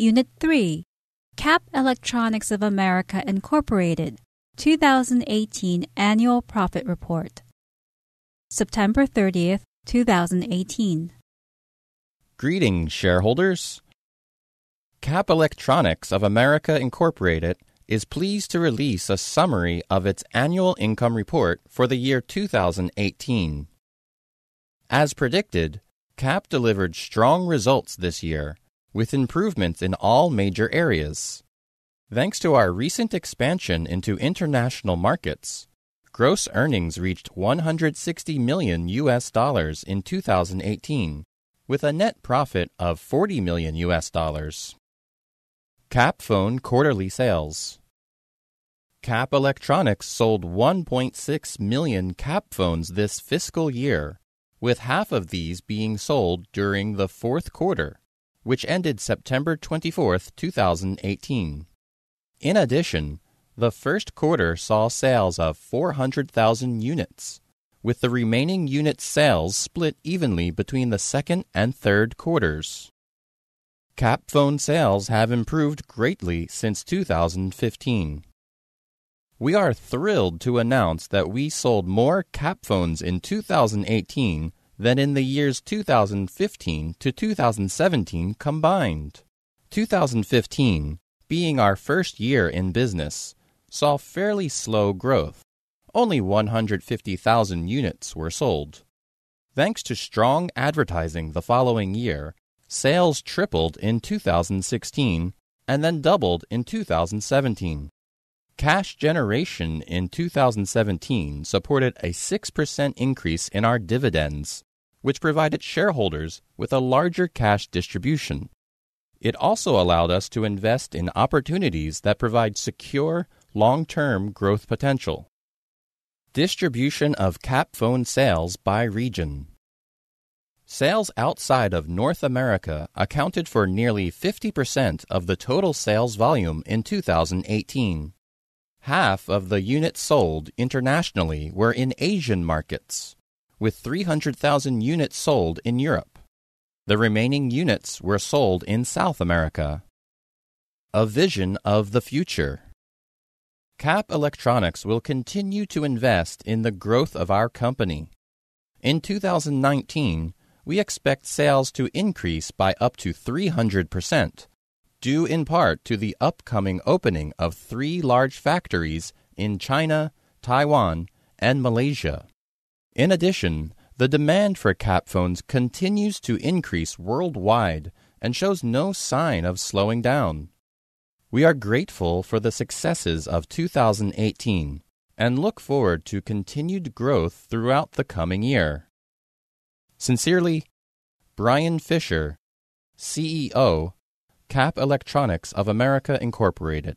Unit 3 CAP Electronics of America Incorporated 2018 Annual Profit Report September 30th, 2018 Greetings shareholders CAP Electronics of America Incorporated is pleased to release a summary of its annual income report for the year 2018 As predicted CAP delivered strong results this year with improvements in all major areas. Thanks to our recent expansion into international markets, gross earnings reached 160 million US dollars in 2018, with a net profit of 40 million US dollars. Capphone quarterly sales. Cap Electronics sold 1.6 million cap phones this fiscal year, with half of these being sold during the fourth quarter which ended September 24, 2018. In addition, the first quarter saw sales of 400,000 units, with the remaining unit sales split evenly between the second and third quarters. Cap phone sales have improved greatly since 2015. We are thrilled to announce that we sold more cap phones in 2018 than in the years 2015 to 2017 combined. 2015, being our first year in business, saw fairly slow growth. Only 150,000 units were sold. Thanks to strong advertising the following year, sales tripled in 2016 and then doubled in 2017. Cash generation in 2017 supported a 6% increase in our dividends which provided shareholders with a larger cash distribution. It also allowed us to invest in opportunities that provide secure, long term growth potential. Distribution of cap phone sales by region. Sales outside of North America accounted for nearly 50% of the total sales volume in 2018. Half of the units sold internationally were in Asian markets with 300,000 units sold in Europe. The remaining units were sold in South America. A vision of the future. CAP Electronics will continue to invest in the growth of our company. In 2019, we expect sales to increase by up to 300%, due in part to the upcoming opening of three large factories in China, Taiwan, and Malaysia. In addition, the demand for cap phones continues to increase worldwide and shows no sign of slowing down. We are grateful for the successes of 2018 and look forward to continued growth throughout the coming year. Sincerely, Brian Fisher, CEO, Cap Electronics of America Incorporated.